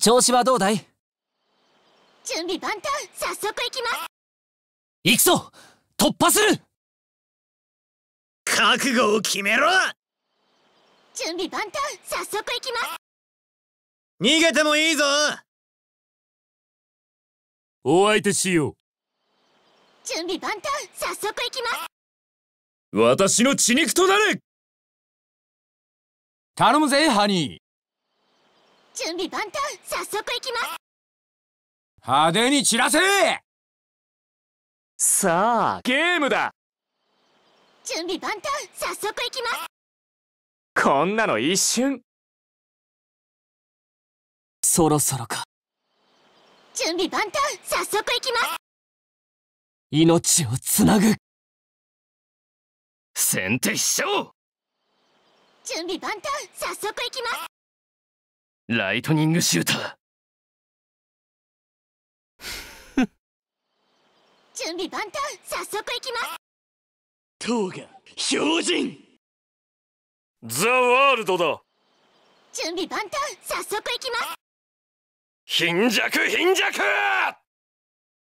調子はどうだい準備万端早速行きます行くぞ突破する覚悟を決めろ準備万端早速行きます逃げてもいいぞお相手しよう準備万端早速行きます私の血肉となれ頼むぜハニー準備万端早速行きます派手に散らせさあゲームだ準備万端早速行きますこんなの一瞬そろそろか準備万端早速行きます命をつなぐ先手必勝準備万端早速行きますライトニングシューター準備万端早速いきます塔が標準ザ・ワールドだ準備万端早速いきます貧弱貧弱